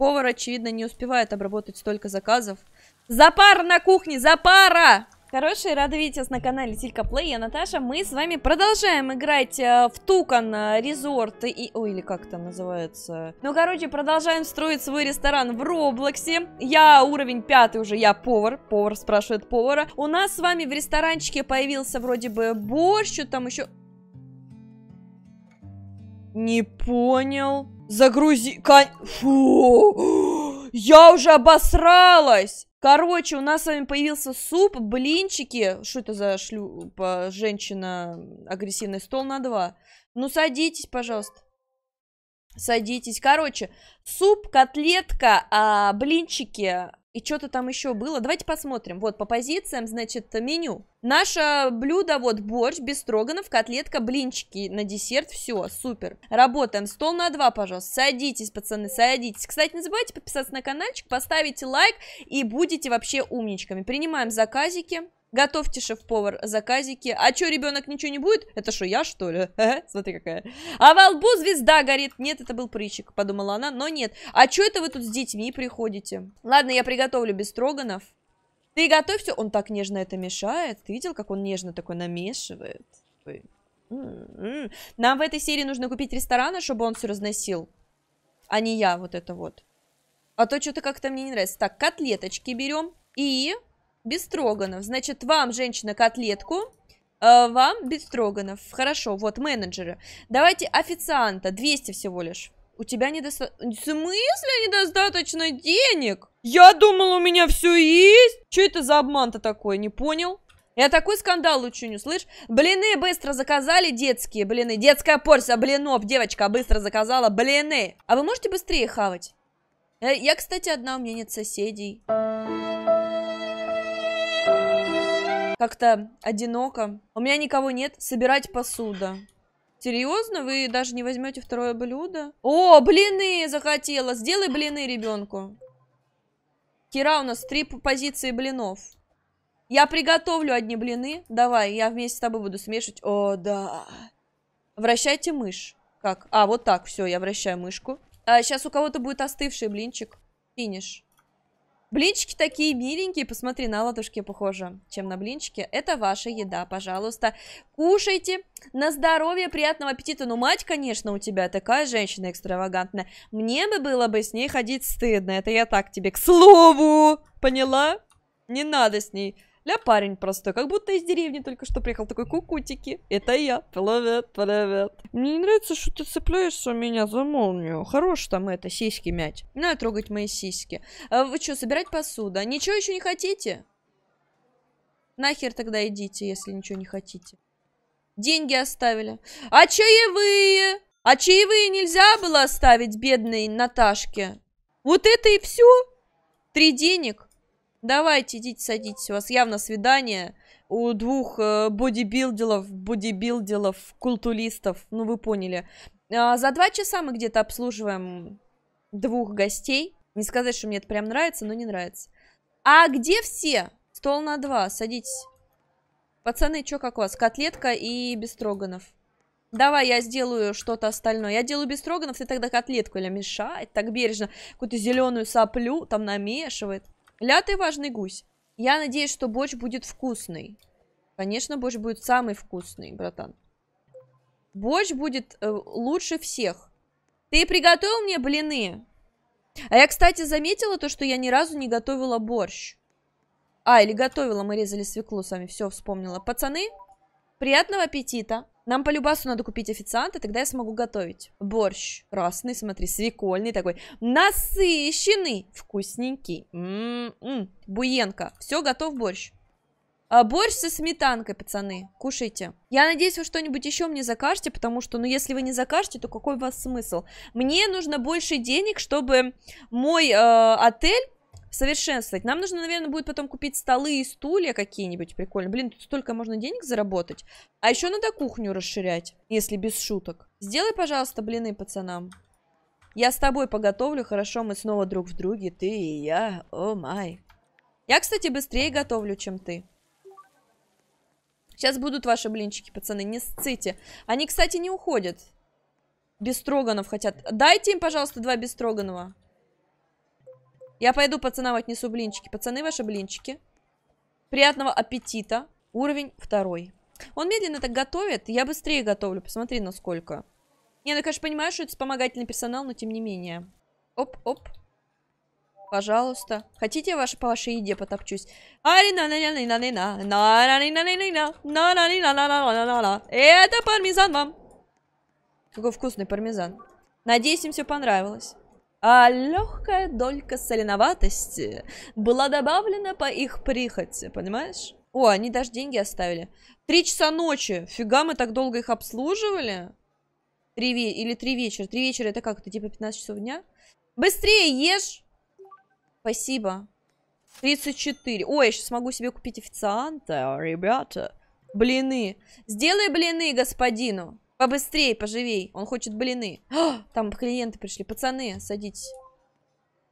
Повар, очевидно, не успевает обработать столько заказов. Запара на кухне, запара! Хорошие, рада видеть вас на канале Силька Плей, я Наташа. Мы с вами продолжаем играть э, в Тукан э, Резорт и... Ой, или как там называется? Ну, короче, продолжаем строить свой ресторан в Роблоксе. Я уровень пятый уже, я повар. Повар спрашивает повара. У нас с вами в ресторанчике появился вроде бы борщ, что там еще... Не понял. Загрузи... Кон... Фу! Я уже обосралась! Короче, у нас с вами появился суп, блинчики. Что это за шлю... женщина агрессивный стол на два? Ну, садитесь, пожалуйста. Садитесь. Короче, суп, котлетка, а, блинчики, и что-то там еще было. Давайте посмотрим. Вот по позициям, значит, меню. Наше блюдо, вот, борщ, бестроганов, котлетка, блинчики на десерт. Все, супер. Работаем. Стол на два, пожалуйста. Садитесь, пацаны, садитесь. Кстати, не забывайте подписаться на каналчик, поставите лайк и будете вообще умничками. Принимаем заказики. Готовьте, шеф-повар, заказики. А чё, ребенок ничего не будет? Это что, я, что ли? Смотри, какая. А во лбу звезда горит. Нет, это был прыщик, подумала она, но нет. А чё это вы тут с детьми приходите? Ладно, я приготовлю без строганов. Ты готовь все. Он так нежно это мешает. Ты видел, как он нежно такой намешивает? М-м-м. Нам в этой серии нужно купить рестораны, чтобы он все разносил. А не я, вот это вот. А то что-то как-то мне не нравится. Так, котлеточки берем. И Бестроганов. Значит, вам, женщина, котлетку. Э, вам Бестроганов. Хорошо, вот менеджеры. Давайте официанта. 200 всего лишь. У тебя недостаточно... В смысле недостаточно денег? Я думал, у меня все есть. Что это за обман-то такой? Не понял? Я такой скандал лучше не слышь? Блины быстро заказали детские блины. Детская порция блинов. Девочка быстро заказала блины. А вы можете быстрее хавать? Э, я, кстати, одна, у меня нет соседей. как-то одиноко. У меня никого нет. Собирать посуда. Серьезно? Вы даже не возьмете второе блюдо? О, блины захотела. Сделай блины ребенку. Кира, у нас три позиции блинов. Я приготовлю одни блины. Давай, я вместе с тобой буду смешивать. О, да. Вращайте мышь. Как? А, вот так, все, я вращаю мышку. А, сейчас у кого-то будет остывший блинчик. Финиш. Блинчики такие миленькие, посмотри, на ладушки похоже, чем на блинчики. Это ваша еда, пожалуйста. Кушайте, на здоровье, приятного аппетита. Ну, мать, конечно, у тебя такая женщина экстравагантная. Мне бы было бы с ней ходить стыдно, это я так тебе, к слову, поняла? Не надо с ней я парень простой, как будто из деревни только что приехал. Такой, кукутики, это я. Привет, привет. Мне не нравится, что ты цепляешься у меня за молнию. Хорош там это, сиськи мять. Не надо трогать мои сиськи. А вы что, собирать посуду? Ничего еще не хотите? Нахер тогда идите, если ничего не хотите. Деньги оставили. А чаевые? А чаевые нельзя было оставить бедной Наташке? Вот это и все? Три денег? Давайте, идите, садитесь. У вас явно свидание у двух э, бодибилдеров, бодибилдеров, культуристов. Ну, вы поняли. А, за два часа мы где-то обслуживаем двух гостей. Не сказать, что мне это прям нравится, но не нравится. А где все? Стол на два, садитесь. Пацаны, что как у вас? Котлетка и бестроганов. Давай я сделаю что-то остальное. Я делаю бестроганов, ты тогда котлетку или мешает так бережно. Какую-то зеленую соплю там намешивает. Ля ты важный гусь. Я надеюсь, что борщ будет вкусный. Конечно, борщ будет самый вкусный, братан. Борщ будет э, лучше всех. Ты приготовил мне блины? А я, кстати, заметила то, что я ни разу не готовила борщ. А, или готовила, мы резали свеклу сами. все вспомнила. Пацаны, приятного аппетита. Нам по любасу надо купить официанта, тогда я смогу готовить. Борщ красный, смотри, свекольный такой. Насыщенный, вкусненький. М-м-м. буенка, Все, готов борщ. А борщ со сметанкой, пацаны, кушайте. Я надеюсь, вы что-нибудь еще мне закажете, потому что, ну, если вы не закажете, то какой у вас смысл? Мне нужно больше денег, чтобы мой э, отель совершенствовать. Нам нужно, наверное, будет потом купить столы и стулья какие-нибудь прикольные. Блин, тут столько можно денег заработать. А еще надо кухню расширять, если без шуток. Сделай, пожалуйста, блины пацанам. Я с тобой поготовлю, хорошо, мы снова друг в друге, ты и я, о oh май. Я, кстати, быстрее готовлю, чем ты. Сейчас будут ваши блинчики, пацаны, не сците. Они, кстати, не уходят. Бестроганов хотят. Дайте им, пожалуйста, два бестроганова. Я пойду пацанам отнесу блинчики. Пацаны, ваши блинчики. Приятного аппетита. Уровень второй. Он медленно так готовит. Я быстрее готовлю. Посмотри, насколько. Не, ну, конечно, понимаю, что это вспомогательный персонал, но тем не менее. Оп-оп. Пожалуйста. Хотите, я ваша, по вашей еде потопчусь? Это пармезан вам. Какой вкусный пармезан. Надеюсь, им все понравилось а легкая долька соленоватости была добавлена по их прихоти, понимаешь? О, они даже деньги оставили. Три часа ночи. Фига, мы так долго их обслуживали? Три ве... Или три вечера. Три вечера это как? Это типа 15 часов дня? Быстрее ешь! Спасибо. 34. Ой, я сейчас смогу себе купить официанта, ребята. Блины. Сделай блины господину. Побыстрее, поживей. Он хочет блины. А, там клиенты пришли. Пацаны, садитесь.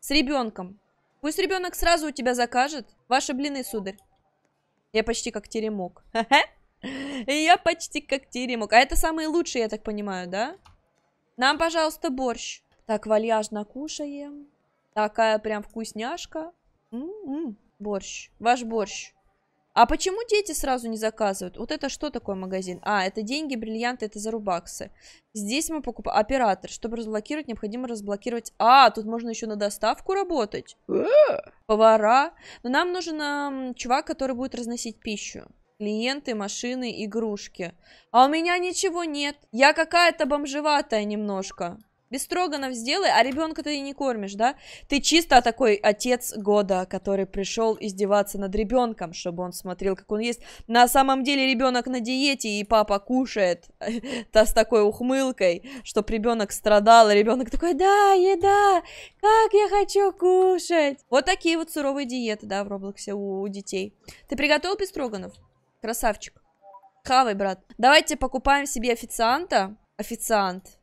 С ребенком. Пусть ребенок сразу у тебя закажет. Ваши блины, сударь. Я почти как теремок. Я почти как теремок. А это самые лучшие, я так понимаю, да? Нам, пожалуйста, борщ. Так, вальяжно кушаем. Такая прям вкусняшка. М -м -м, борщ. Ваш борщ. А почему дети сразу не заказывают? Вот это что такое магазин? А, это деньги, бриллианты, это зарубаксы. Здесь мы покупаем... Оператор. Чтобы разблокировать, необходимо разблокировать... А, тут можно еще на доставку работать. А! Повара. Но нам нужен а, чувак, который будет разносить пищу. Клиенты, машины, игрушки. А у меня ничего нет. Я какая-то бомжеватая немножко без строганов сделай, а ребенка ты и не кормишь, да? Ты чисто такой отец года, который пришел издеваться над ребенком, чтобы он смотрел, как он есть. На самом деле ребенок на диете, и папа кушает, та с такой ухмылкой, чтоб ребенок страдал, и ребенок такой, да, еда, как я хочу кушать. Вот такие вот суровые диеты, да, в Роблоксе у, у детей. Ты приготовил бестроганов? Красавчик. Хавай, брат. Давайте покупаем себе официанта. Официант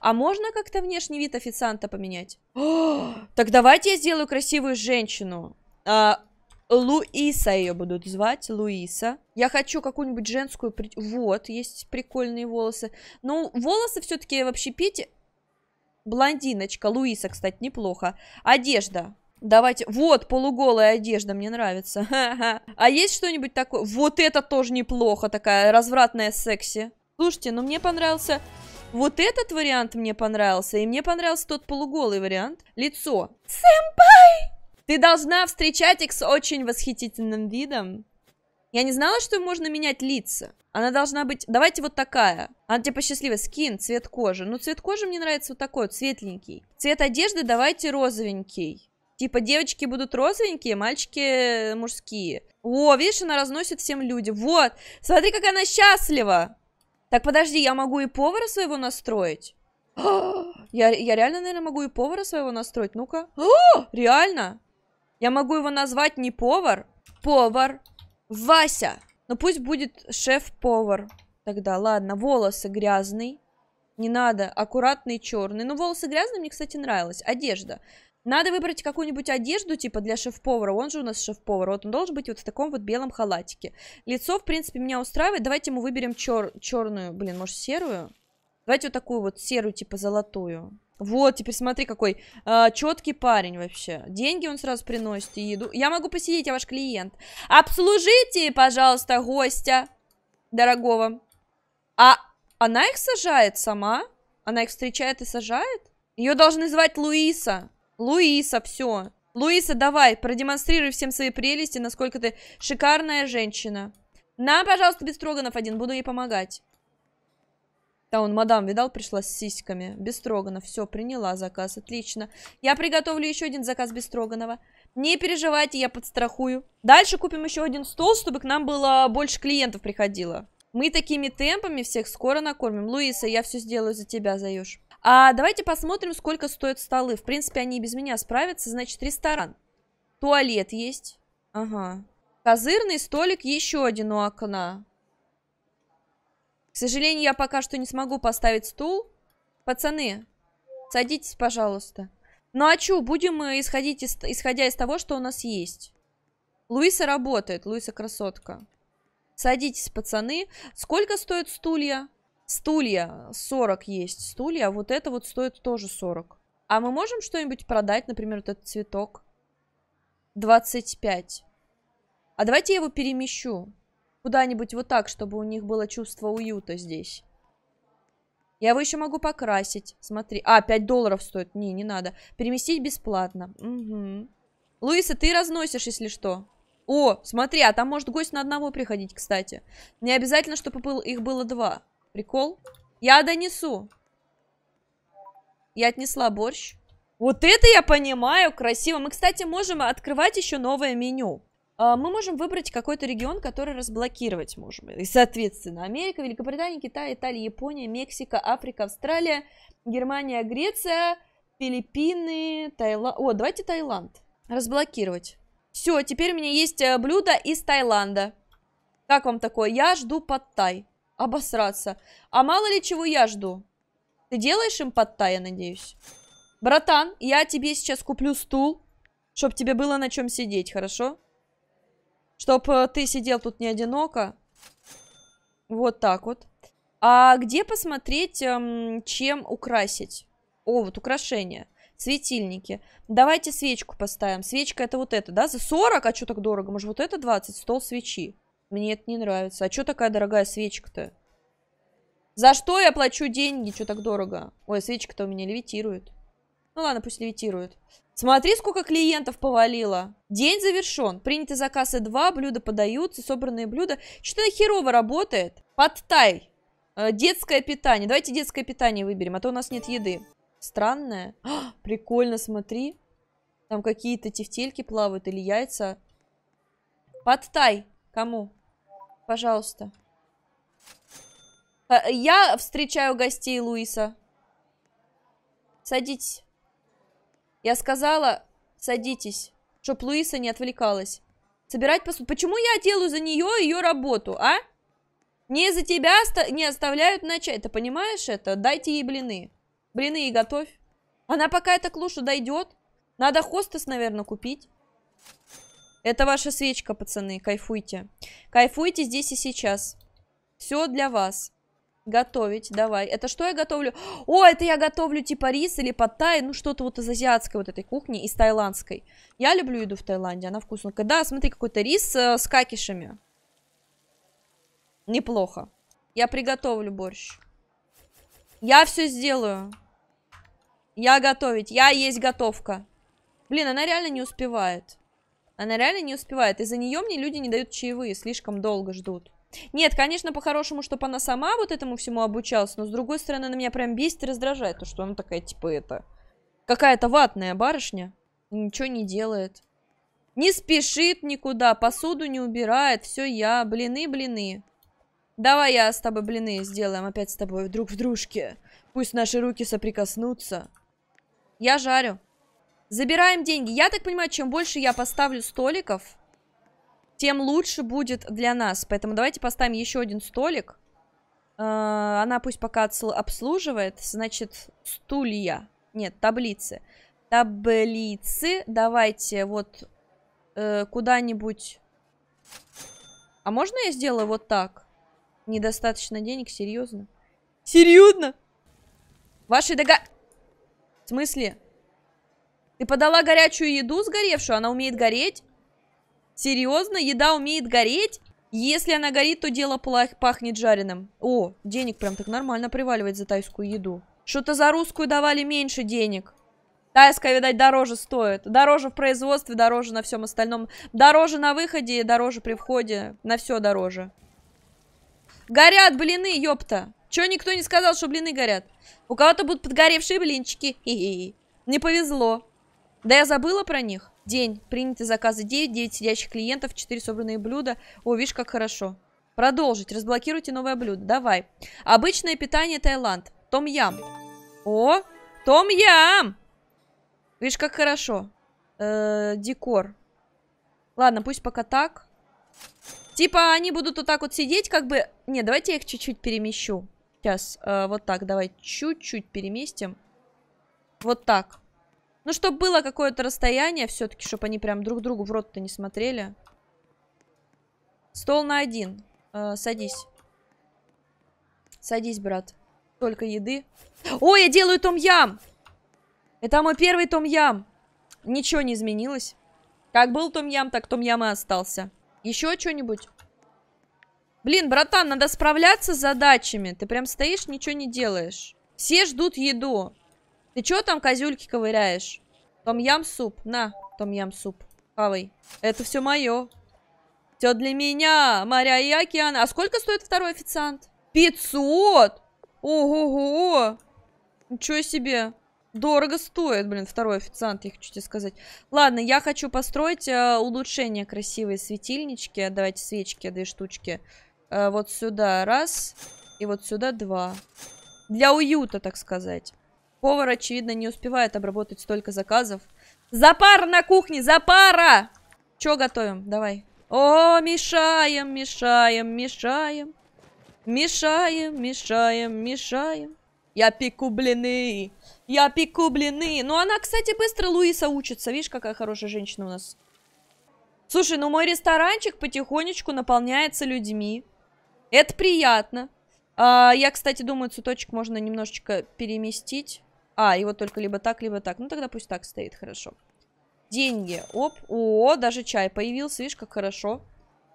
а можно как-то внешний вид официанта поменять? О, так давайте я сделаю красивую женщину. А, Луиса ее будут звать, Луиса. Я хочу какую-нибудь женскую... Вот, есть прикольные волосы. Ну волосы все-таки вообще общепите... Блондиночка, Луиса, кстати, неплохо. Одежда. Давайте. Вот, полуголая одежда, мне нравится. А есть что-нибудь такое? Вот это тоже неплохо, такая развратная секси. Слушайте, ну мне понравился вот этот вариант мне понравился, и мне понравился тот полуголый вариант. Лицо. Сэмпай! Ты должна встречать их с очень восхитительным видом. Я не знала, что можно менять лица. Она должна быть... Давайте вот такая. Она типа счастливая. Скин, цвет кожи. Ну, цвет кожи мне нравится вот такой, вот, светленький. Цвет одежды давайте розовенький. Типа девочки будут розовенькие, мальчики мужские. О, видишь, она разносит всем людям. Вот, смотри, как она счастлива. Так, подожди, я могу и повара своего настроить? я, я реально, наверное, могу и повара своего настроить. Ну-ка. реально? Я могу его назвать не повар, повар Вася. Ну пусть будет шеф-повар. Тогда, ладно, волосы грязный. Не надо, аккуратный черный. Ну, волосы грязные мне, кстати, нравилось. Одежда. Надо выбрать какую-нибудь одежду, типа для шеф-повара. Он же у нас шеф-повар. Вот он должен быть вот в таком вот белом халатике. Лицо, в принципе, меня устраивает. Давайте мы выберем чер черную, блин, может, серую? Давайте вот такую вот серую, типа золотую. Вот, теперь смотри, какой э, а, четкий парень вообще. Деньги он сразу приносит и еду. Я могу посидеть, я ваш клиент. Обслужите, пожалуйста, гостя дорогого. А она их сажает сама? Она их встречает и сажает? Ее должны звать Луиса. Луиса, все. Луиса, давай, продемонстрируй всем свои прелести, насколько ты шикарная женщина. На, пожалуйста, Бестроганов один, буду ей помогать. Да, он, мадам, видал, пришла с сиськами. Бестроганов, все, приняла заказ, отлично. Я приготовлю еще один заказ Бестроганова. Не переживайте, я подстрахую. Дальше купим еще один стол, чтобы к нам было больше клиентов приходило. Мы такими темпами всех скоро накормим. Луиса, я все сделаю за тебя, заешь. А давайте посмотрим, сколько стоят столы. В принципе, они без меня справятся. Значит, ресторан. Туалет есть. Ага. Козырный столик еще один у окна. К сожалению, я пока что не смогу поставить стул. Пацаны, садитесь, пожалуйста. Ну а чё, будем мы исходить из, исходя из того, что у нас есть. Луиса работает, Луиса красотка. Садитесь, пацаны. Сколько стоят стулья? Стулья 40 есть стулья, а вот это вот стоит тоже 40. А мы можем что-нибудь продать, например, вот этот цветок? 25. А давайте я его перемещу куда-нибудь вот так, чтобы у них было чувство уюта здесь. Я его еще могу покрасить. Смотри. А, 5 долларов стоит. Не, не надо. Переместить бесплатно. Угу. Луиса, ты разносишь, если что. О, смотри, а там может гость на одного приходить, кстати. Не обязательно, чтобы их было два. Прикол? Я донесу. Я отнесла борщ. Вот это я понимаю, красиво. Мы, кстати, можем открывать еще новое меню. А, мы можем выбрать какой-то регион, который разблокировать можем. И, соответственно, Америка, Великобритания, Китай, Италия, Япония, Мексика, Африка, Австралия, Германия, Греция, Филиппины, Таиланд. О, давайте Таиланд. Разблокировать. Все, теперь у меня есть э, блюдо из Таиланда. Как вам такое? Я жду под тай обосраться. А мало ли чего я жду. Ты делаешь им подта, я надеюсь? Братан, я тебе сейчас куплю стул, чтобы тебе было на чем сидеть, хорошо? Чтоб э, ты сидел тут не одиноко. Вот так вот. А где посмотреть, эм, чем украсить? О, вот украшения. Светильники. Давайте свечку поставим. Свечка это вот это, да? За 40? А что так дорого? Может вот это 20? Стол свечи. Мне это не нравится. А что такая дорогая свечка-то? За что я плачу деньги? Что так дорого? Ой, свечка-то у меня левитирует. Ну ладно, пусть левитирует. Смотри, сколько клиентов повалило. День завершен. Приняты заказы два, блюда подаются, собранные блюда. Что-то херово работает. Подтай. Э, детское питание. Давайте детское питание выберем, а то у нас нет еды. Странное. А, прикольно, смотри. Там какие-то тефтельки плавают или яйца. Подтай. Кому? Пожалуйста. Э, я встречаю гостей Луиса. Садитесь. Я сказала, садитесь, чтоб Луиса не отвлекалась. Собирать посуду. Почему я делаю за нее ее работу, а? Не за тебя оста не оставляют начать. Ты понимаешь это? Дайте ей блины. Блины и готовь. Она пока это к лушу дойдет. Надо хостес, наверное, купить. Это ваша свечка, пацаны, кайфуйте. Кайфуйте здесь и сейчас. Все для вас. Готовить, давай. Это что я готовлю? О, это я готовлю типа рис или подтай, ну что-то вот из азиатской вот этой кухни, из тайландской. Я люблю еду в Таиланде, она вкусненькая. Да, смотри, какой-то рис э, с какишами. Неплохо. Я приготовлю борщ. Я все сделаю. Я готовить, я есть готовка. Блин, она реально не успевает. Она реально не успевает. Из-за нее мне люди не дают чаевые, слишком долго ждут. Нет, конечно, по-хорошему, чтобы она сама вот этому всему обучалась, но с другой стороны, она меня прям бесит и раздражает, то, что она такая, типа, это... Какая-то ватная барышня, ничего не делает. Не спешит никуда, посуду не убирает, все я, блины, блины. Давай я с тобой блины сделаем опять с тобой, друг в дружке. Пусть наши руки соприкоснутся. Я жарю. Забираем деньги. Я так понимаю, чем больше я поставлю столиков, тем лучше будет для нас. Поэтому давайте поставим еще один столик. Э, она пусть пока обслуживает. Значит, стулья. Нет, таблицы. Таблицы. Давайте вот э, куда-нибудь... А можно я сделаю вот так? Недостаточно денег, серьезно? Серьезно? Ваши дога... В смысле? Ты подала горячую еду сгоревшую? Она умеет гореть? Серьезно? Еда умеет гореть? Если она горит, то дело пахнет жареным. О, денег прям так нормально приваливает за тайскую еду. Что-то за русскую давали меньше денег. Тайская, видать, дороже стоит. Дороже в производстве, дороже на всем остальном. Дороже на выходе, дороже при входе. На все дороже. Горят блины, ёпта. Чё никто не сказал, что блины горят? У кого-то будут подгоревшие блинчики. Хи -хи. Не повезло. Да я забыла про них. День. Приняты заказы 9, 9 сидящих клиентов, 4 собранные блюда. О, видишь, как хорошо. Продолжить. Разблокируйте новое блюдо. Давай. Обычное питание Таиланд. Том-ям. О, том-ям! Видишь, как хорошо. Э -э, декор. Ладно, пусть пока так. Типа они будут вот так вот сидеть, как бы... Не, давайте я их чуть-чуть перемещу. Сейчас, э, вот так, давай чуть-чуть переместим. Вот так. Ну, чтобы было какое-то расстояние все-таки, чтобы они прям друг другу в рот-то не смотрели. Стол на один. Э, садись. Садись, брат. Только еды. О, я делаю том-ям! Это мой первый том-ям. Ничего не изменилось. Как был том-ям, так том-ям и остался. Еще что-нибудь? Блин, братан, надо справляться с задачами. Ты прям стоишь, ничего не делаешь. Все ждут еду. Ты чё там козюльки ковыряешь? Том-ям суп. На, том-ям суп. Хавай. Это все мое. Все для меня, моря и океаны. А сколько стоит второй официант? 500? Ого-го! Ничего себе! Дорого стоит, блин, второй официант, я хочу тебе сказать. Ладно, я хочу построить э, улучшение красивые светильнички. Давайте свечки, две штучки. Э, вот сюда раз, и вот сюда два. Для уюта, так сказать. Повар, очевидно, не успевает обработать столько заказов. Запар на кухне, запара! Чё готовим? Давай. О, мешаем, мешаем, мешаем. Мешаем, мешаем, мешаем. Я пеку блины. Я пеку блины. Ну, она, кстати, быстро Луиса учится. Видишь, какая хорошая женщина у нас. Слушай, ну мой ресторанчик потихонечку наполняется людьми. Это приятно. А, я, кстати, думаю, цветочек можно немножечко переместить. А, и вот только либо так, либо так. Ну, тогда пусть так стоит, хорошо. Деньги. Оп. О, даже чай появился. Видишь, как хорошо.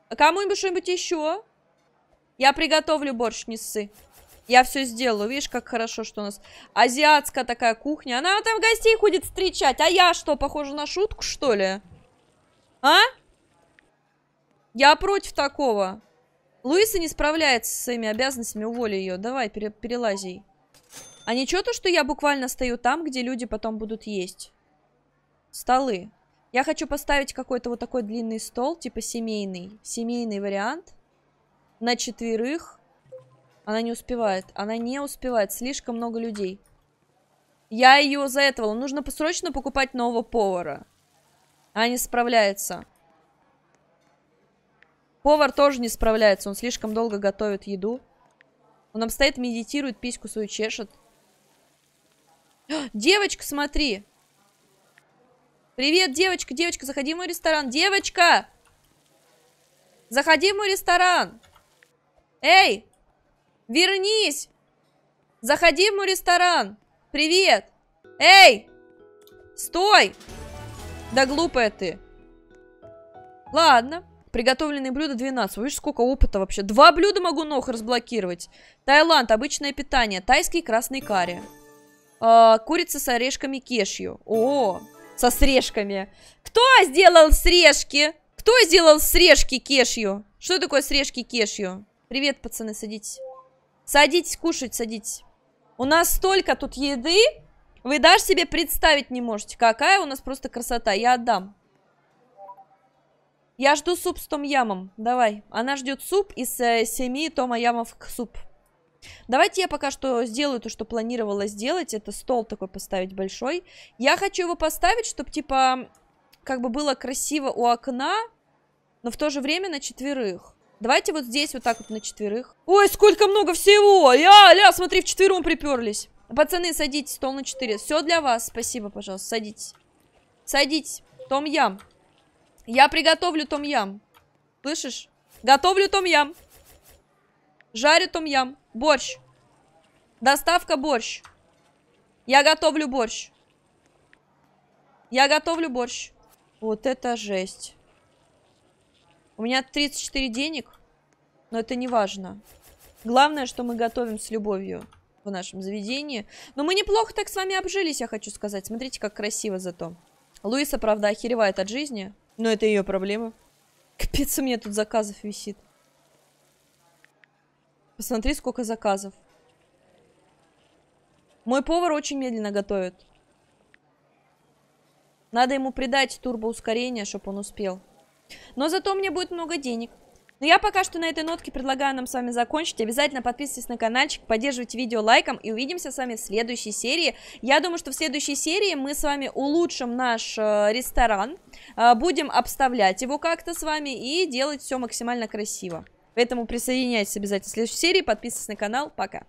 А кому-нибудь что-нибудь еще? Я приготовлю борщ, не Я все сделаю. Видишь, как хорошо, что у нас азиатская такая кухня. Она там гостей ходит встречать. А я что, похоже на шутку, что ли? А? Я против такого. Луиса не справляется со своими обязанностями. Уволи ее. Давай, пере перелази. А ничего то, что я буквально стою там, где люди потом будут есть? Столы. Я хочу поставить какой-то вот такой длинный стол, типа семейный. Семейный вариант. На четверых. Она не успевает. Она не успевает. Слишком много людей. Я ее за этого. Нужно срочно покупать нового повара. Она не справляется. Повар тоже не справляется. Он слишком долго готовит еду. Он обстоит, медитирует, письку свою чешет. Девочка, смотри. Привет, девочка, девочка, заходи в мой ресторан. Девочка! Заходи в мой ресторан. Эй, вернись. Заходи в мой ресторан. Привет. Эй, стой. Да глупая ты. Ладно. Приготовленные блюда 12. Видишь, сколько опыта вообще. Два блюда могу ног разблокировать. Таиланд. Обычное питание. Тайский красный карри. Э, курица с орешками кешью. О, со срешками. Кто сделал срешки? Кто сделал срешки кешью? Что такое срешки кешью? Привет, пацаны, садитесь. Садитесь кушать, садитесь. У нас столько тут еды, вы даже себе представить не можете, какая у нас просто красота. Я отдам. Я жду суп с том ямом. Давай. Она ждет суп из э, семи тома ямов к суп. Давайте я пока что сделаю то, что планировала сделать. Это стол такой поставить большой. Я хочу его поставить, чтобы, типа, как бы было красиво у окна, но в то же время на четверых. Давайте вот здесь вот так вот на четверых. Ой, сколько много всего! Я, ля, смотри, в четвером приперлись. Пацаны, садитесь, стол на четыре. Все для вас, спасибо, пожалуйста, садитесь. Садитесь, том ям. Я приготовлю том ям. Слышишь? Готовлю том ям. Жарю том-ям. Борщ. Доставка борщ. Я готовлю борщ. Я готовлю борщ. Вот это жесть. У меня 34 денег, но это не важно. Главное, что мы готовим с любовью в нашем заведении. Но мы неплохо так с вами обжились, я хочу сказать. Смотрите, как красиво зато. Луиса, правда, охеревает от жизни, но это ее проблема. Капец, у меня тут заказов висит. Посмотри, сколько заказов. Мой повар очень медленно готовит. Надо ему придать турбоускорение, чтобы он успел. Но зато мне будет много денег. Но я пока что на этой нотке предлагаю нам с вами закончить. Обязательно подписывайтесь на каналчик, поддерживайте видео лайком и увидимся с вами в следующей серии. Я думаю, что в следующей серии мы с вами улучшим наш э, ресторан, э, будем обставлять его как-то с вами и делать все максимально красиво. Поэтому присоединяйтесь обязательно в следующей серии. Подписывайтесь на канал. Пока.